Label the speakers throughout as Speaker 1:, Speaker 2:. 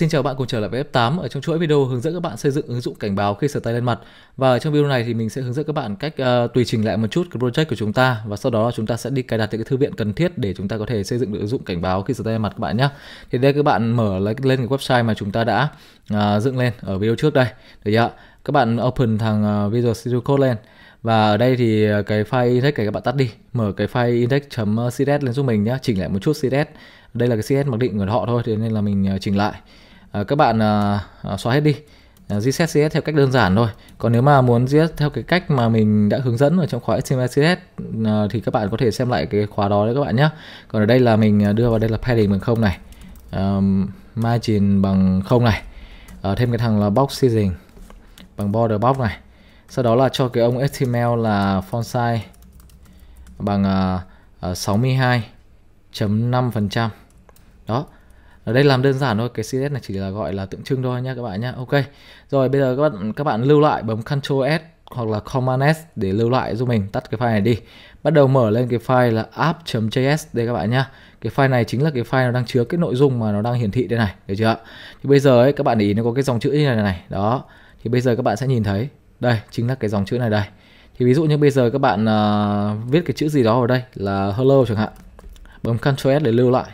Speaker 1: Xin chào bạn cùng trở lại với F8 ở trong chuỗi video hướng dẫn các bạn xây dựng ứng dụng cảnh báo khi sờ tay lên mặt. Và ở trong video này thì mình sẽ hướng dẫn các bạn cách uh, tùy chỉnh lại một chút cái project của chúng ta và sau đó chúng ta sẽ đi cài đặt những cái thư viện cần thiết để chúng ta có thể xây dựng được ứng dụng cảnh báo khi sờ tay lên mặt các bạn nhé. Thì đây các bạn mở lên cái website mà chúng ta đã uh, dựng lên ở video trước đây. Được chưa? Các bạn open thằng ờ, Visual Studio Code lên và ở đây thì cái file index này các bạn tắt đi mở cái file index.css lên giúp mình nhé chỉnh lại một chút css đây là cái css mặc định của họ thôi thế nên là mình chỉnh lại Ờ, các bạn ờ, ờ, xóa hết đi reset CSS theo cách đơn giản thôi còn nếu mà muốn reset theo cái cách mà mình đã hướng dẫn ở trong khóa HTML CSS thì các bạn có thể xem lại cái khóa đó đấy các bạn nhé còn ở đây là mình đưa vào đây là padding bằng không này um, margin bằng không này uh, thêm cái thằng là box sizing bằng border box này sau đó là cho cái ông HTML là font size bằng uh, uh, 62.5% đó ở đây làm đơn giản thôi cái CSS này chỉ là gọi là tượng trưng thôi nha các bạn nhá ok rồi bây giờ các bạn các bạn lưu lại bấm Ctrl S hoặc là Command S để lưu lại giúp mình tắt cái file này đi bắt đầu mở lên cái file là app.js đây các bạn nhá cái file này chính là cái file nó đang chứa cái nội dung mà nó đang hiển thị đây này được chưa thì bây giờ ấy các bạn để ý nó có cái dòng chữ như này này đó thì bây giờ các bạn sẽ nhìn thấy đây chính là cái dòng chữ này đây thì ví dụ như bây giờ các bạn uh, viết cái chữ gì đó ở đây là hello chẳng hạn bấm Ctrl S để lưu lại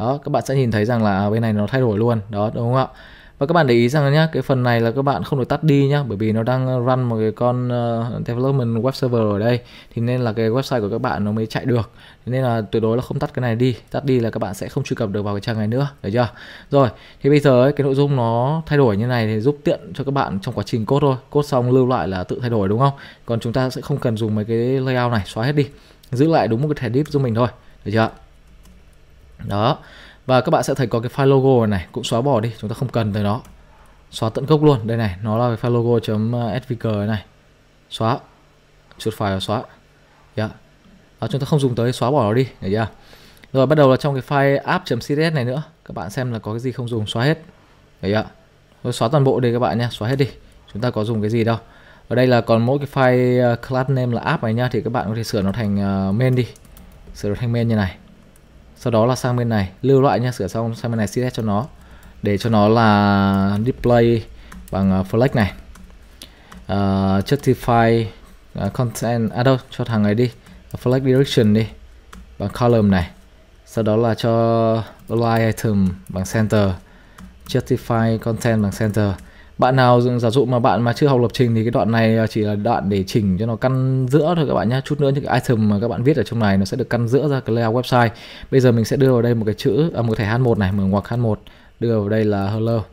Speaker 1: đó các bạn sẽ nhìn thấy rằng là à, bên này nó thay đổi luôn đó đúng không ạ và các bạn để ý rằng nhá cái phần này là các bạn không được tắt đi nhá bởi vì nó đang ờ, run một cái con uh, development web server ở đây thì nên là cái website của các bạn nó mới chạy được nên là tuyệt đối là không tắt cái này đi tắt đi là các bạn sẽ không truy cập được vào cái trang này nữa được chưa rồi thì bây giờ ấy, cái nội dung nó thay đổi như này thì giúp tiện cho các bạn trong quá trình cốt thôi cốt xong lưu lại là tự thay đổi đúng không còn chúng ta sẽ không cần dùng mấy cái layout này xóa hết đi giữ lại đúng một cái thẻ div cho mình thôi được chưa ạ? đó và các bạn sẽ thấy có cái file logo này cũng xóa bỏ đi chúng ta không cần tới nó xóa tận gốc luôn đây này nó là cái file logo ờ, svg này xóa chuột phải và xóa yeah. Dạ. đó, chúng ta không dùng tới xóa bỏ nó đi để chưa rồi bắt đầu là trong cái file app.css này nữa các bạn xem là có cái gì không dùng xóa hết đấy ạ rồi xóa toàn bộ đi các bạn nhé xóa hết đi chúng ta có dùng cái gì đâu ở đây là còn mỗi cái file ờ, class name là app này nhá thì các bạn có thể sửa nó thành ờ, main đi sửa nó thành main như này sau đó là sang bên này lưu loại nha sửa xong sang bên này css cho nó để cho nó là display bằng ờ, flex này uh, justify ờ, content à đâu cho thằng này đi flex direction đi bằng column này sau đó là cho align item bằng center justify content bằng center bạn nào giả dụ mà bạn mà chưa học lập trình thì cái đoạn này à, chỉ là đoạn để chỉnh cho nó căn giữa thôi các bạn nhé chút nữa những cái item mà các bạn viết ở trong này nó sẽ được căn giữa ra cái layout website bây giờ mình sẽ đưa vào đây một cái chữ à, một cái thẻ h1 này mở ngoặc h1 đưa vào đây là hello uh,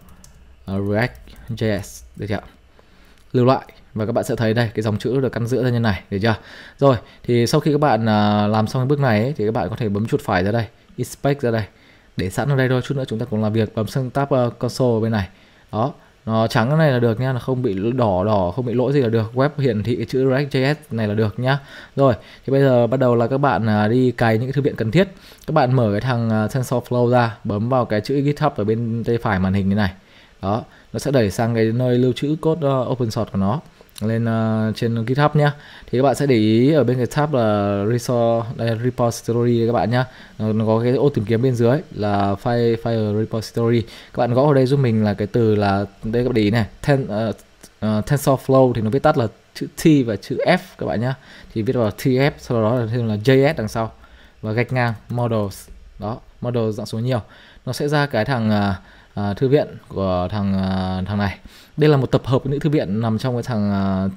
Speaker 1: react js được chưa lưu lại và các bạn sẽ thấy đây cái dòng chữ được căn giữa ra như này được chưa rồi thì sau khi các bạn uh, làm xong cái bước này ấy, thì các bạn có thể bấm chuột phải ra đây inspect ra đây để sẵn ở đây thôi chút nữa chúng ta cũng làm việc bấm sang tab uh, console ở bên này đó nó trắng cái này là được nha nó không bị đỏ đỏ không bị lỗi gì là được web hiển thị chữ React.js này là được nhá rồi thì bây giờ bắt đầu là các bạn à, đi cài những cái thư viện cần thiết các bạn mở cái thằng à, TensorFlow ra bấm vào cái chữ GitHub ở bên tay phải màn hình như này đó nó sẽ đẩy sang cái nơi lưu trữ code ờ, open source của nó lên uh, trên GitHub nhé thì các bạn sẽ để ý ở bên cái tab là resource đây, repository các bạn nhé nó, nó có cái ô tìm kiếm bên dưới là file file repository các bạn gõ vào đây giúp mình là cái từ là đây các bạn để ý này ten, uh, uh, TensorFlow thì nó viết tắt là chữ T và chữ F các bạn nhé thì viết vào TF sau đó là thêm là JS đằng sau và gạch ngang models đó models dạng số nhiều nó sẽ ra cái thằng uh, À, thư viện của thằng à, thằng này đây là một tập hợp những thư viện nằm trong cái thằng à,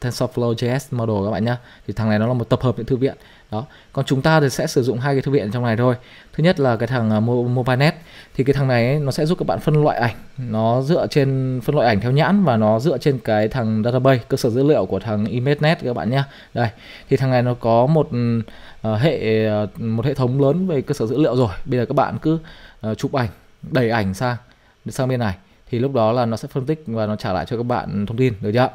Speaker 1: TensorFlow à, JS model các bạn nhá thì thằng này nó là một tập hợp những thư viện đó còn chúng ta thì sẽ sử dụng hai cái thư viện trong này thôi thứ nhất là cái thằng à, MobileNet thì cái thằng này ấy, nó sẽ giúp các bạn phân loại ảnh nó dựa trên phân loại ảnh theo nhãn và nó dựa trên cái thằng database cơ sở dữ liệu của thằng ImageNet các bạn nhá đây thì thằng này nó có một uh, hệ một hệ thống lớn về cơ sở dữ liệu rồi bây giờ các bạn cứ uh, chụp ảnh đẩy ảnh sang sang bên này thì lúc đó là nó sẽ phân tích và nó trả lại cho các bạn thông tin được chưa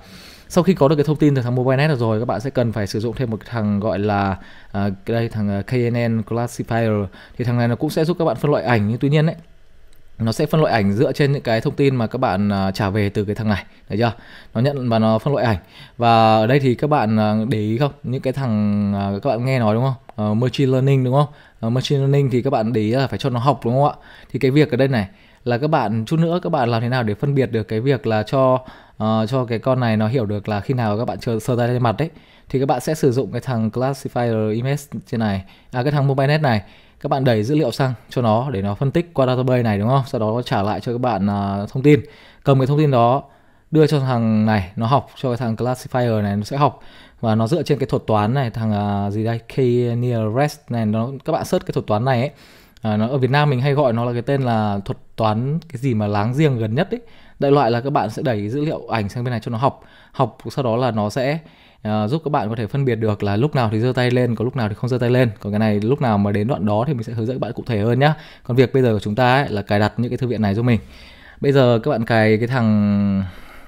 Speaker 1: sau khi có được cái thông tin từ thằng MobileNet được rồi các bạn sẽ cần phải sử dụng thêm một thằng gọi là uh, đây thằng à, KNN Classifier thì thằng này nó cũng sẽ giúp các bạn phân loại ảnh nhưng tuy nhiên đấy nó sẽ phân loại ảnh dựa trên những cái thông tin mà các bạn à, trả về từ cái thằng này được chưa nó nhận và nó phân loại ảnh và ở đây thì các bạn à, để ý không những cái thằng à, các bạn nghe nói đúng không uh, machine learning đúng không uh, machine learning thì các bạn để ý là phải cho nó học đúng không ạ thì cái việc ở đây này là các bạn chút nữa các bạn làm thế nào để phân biệt được cái việc là cho uh, cho cái con này nó hiểu được là khi nào các bạn chờ sờ tay lên mặt đấy thì các bạn sẽ sử dụng cái thằng classifier image trên này à cái thằng mobile net này các bạn đẩy dữ liệu sang cho nó để nó phân tích qua database này đúng không sau đó nó trả lại cho các bạn uh, thông tin cầm cái thông tin đó đưa cho thằng này nó học cho cái thằng classifier này nó sẽ học và nó dựa trên cái thuật toán này thằng uh, gì đây k nearest này nó các bạn search cái thuật toán này ấy à, nó ở Việt Nam mình hay gọi nó là cái tên là thuật toán cái gì mà láng giềng gần nhất ấy đại loại là các bạn sẽ đẩy dữ liệu ảnh sang bên này cho nó học học sau đó là nó sẽ uh, giúp các bạn có thể phân biệt được là lúc nào thì giơ tay lên có lúc nào thì không giơ tay lên còn cái này lúc nào mà đến đoạn đó thì mình sẽ hướng dẫn các bạn cụ thể hơn nhá còn việc bây giờ của chúng ta ấy, là cài đặt những cái thư viện này giúp mình bây giờ các bạn cài cái thằng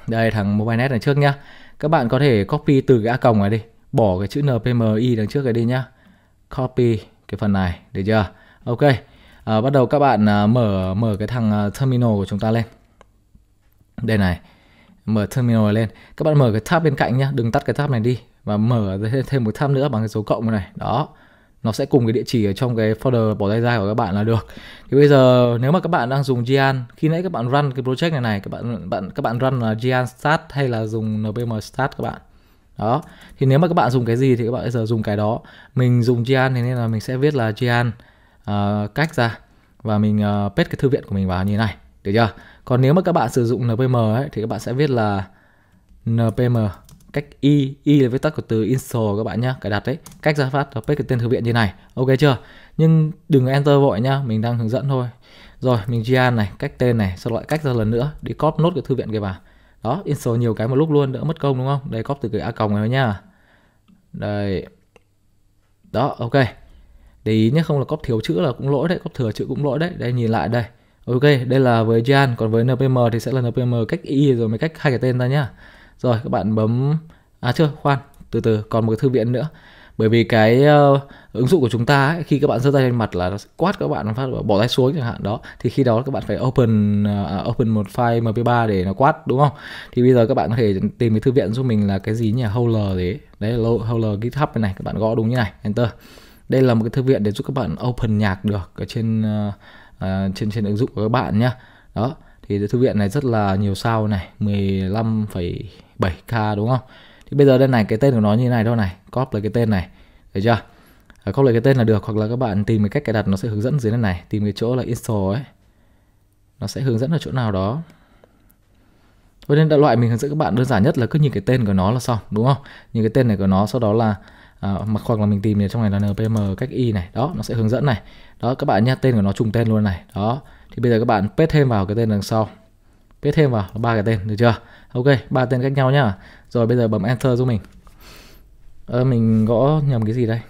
Speaker 1: đây thằng mobilenet này trước nhá các bạn có thể copy từ cái a còng này đi bỏ cái chữ npmi đằng trước này đi nhá copy cái phần này được chưa ok à, bắt đầu các bạn à, mở mở cái thằng terminal của chúng ta lên đây này mở terminal lên các bạn mở cái tab bên cạnh nhá đừng tắt cái tab này đi và mở thêm một tab nữa bằng cái dấu cộng này đó nó sẽ cùng cái địa chỉ ở trong cái folder bỏ tay ra của các bạn là được thì bây giờ nếu mà các bạn đang dùng Gian khi nãy các bạn run cái project này này các bạn bạn các bạn run là Gian start hay là dùng npm start các bạn đó thì nếu mà các bạn dùng cái gì thì các bạn bây giờ dùng cái đó mình dùng Gian thì nên là mình sẽ viết là Gian uh, cách ra và mình uh, paste cái thư viện của mình vào như thế này được chưa còn nếu mà các bạn sử dụng npm ấy, thì các bạn sẽ viết là npm cách y y là viết tắt của từ install các bạn nhá cài đặt đấy cách ra phát pack cái tên thư viện như này ok chưa nhưng đừng enter vội nhá mình đang hướng dẫn thôi rồi mình gian này cách tên này sau lại cách ra lần nữa đi copy nốt cái thư viện kia vào đó install nhiều cái một lúc luôn đỡ mất công đúng không đây copy từ cái a còng này thôi nhá đây đó ok để ý nhé không là copy thiếu chữ là cũng lỗi đấy copy thừa chữ cũng lỗi đấy đây nhìn lại đây Ok, đây là với Jan, còn với NPM thì sẽ là NPM cách y rồi mới cách hai cái tên ra nhá. Rồi các bạn bấm à chưa, khoan, từ từ còn một cái thư viện nữa. Bởi vì cái uh, ứng dụng của chúng ta ấy, khi các bạn giơ tay lên mặt là nó sẽ quát các bạn phát bỏ tay xuống chẳng hạn đó thì khi đó các bạn phải open uh, open một file mp3 để nó quát đúng không? Thì bây giờ các bạn có thể tìm cái thư viện giúp mình là cái gì nhỉ? Howler đấy. Đấy là Howler GitHub này, các bạn gõ đúng như này, enter. Đây là một cái thư viện để giúp các bạn open nhạc được ở trên uh, À, trên trên ứng dụng của các bạn nhé đó thì thư viện này rất là nhiều sao này 15,7k đúng không thì bây giờ đây này cái tên của nó như thế này đâu này copy là cái tên này được chưa à, copy lại cái tên là được hoặc là các bạn tìm cái cách cài đặt nó sẽ hướng dẫn dưới đây này tìm cái chỗ là install ấy nó sẽ hướng dẫn ở chỗ nào đó Thôi nên đại loại mình hướng dẫn các bạn đơn giản nhất là cứ nhìn cái tên của nó là xong đúng không? Nhìn cái tên này của nó sau đó là Ờ, mặc mà hoặc là mình tìm ở trong này là npm cách y này đó nó sẽ hướng dẫn này đó các bạn nhá tên của nó trùng tên luôn này đó thì bây giờ các bạn paste thêm vào cái tên đằng sau paste thêm vào ba cái tên được chưa ok ba tên cách nhau nhá rồi bây giờ bấm enter giúp mình à, mình gõ nhầm cái gì đây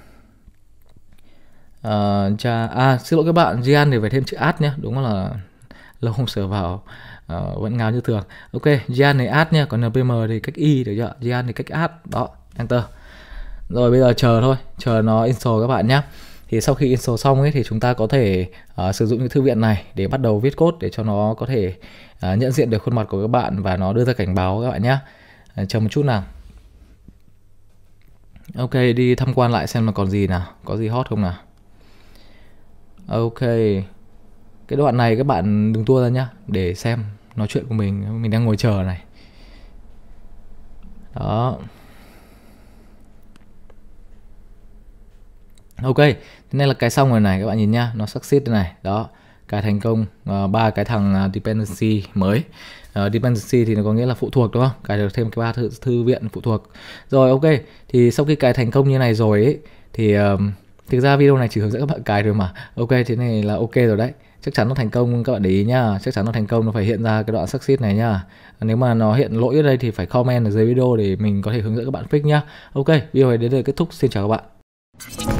Speaker 1: à, cha à xin lỗi các bạn gian thì phải thêm chữ ad nhé đúng là lâu không sửa vào uh, vẫn ngáo như thường ok gian này ad nha còn npm thì cách y được chưa gian thì cách ad đó enter rồi bây giờ chờ thôi chờ nó install các bạn nhé thì sau khi install xong ấy thì chúng ta có thể uh, sử dụng những thư viện này để bắt đầu viết code để cho nó có thể uh, nhận diện được khuôn mặt của các bạn và nó đưa ra cảnh báo các bạn nhé à, chờ một chút nào ok đi tham quan lại xem là còn gì nào có gì hot không nào ok cái đoạn này các bạn đừng tua ra nhá để xem nói chuyện của mình mình đang ngồi chờ này đó ok thế này là cái xong rồi này các bạn nhìn nhá nó succeed này đó cái thành công ờ, ba uh, cái thằng à, dependency mới uh, dependency thì nó có nghĩa là phụ thuộc đúng không cài được thêm cái ba thư, thư viện phụ thuộc rồi ok thì sau khi cài thành công như này rồi ấy, thì uh, thực ra video này chỉ hướng dẫn các bạn cài thôi mà ok thế này là ok rồi đấy chắc chắn nó thành công các bạn để ý nhá chắc chắn nó thành công nó phải hiện ra cái đoạn succeed này nhá nếu mà nó hiện lỗi ở đây thì phải comment ở dưới video để mình có thể hướng dẫn các bạn fix nhá ok video này đến đây kết thúc xin chào các bạn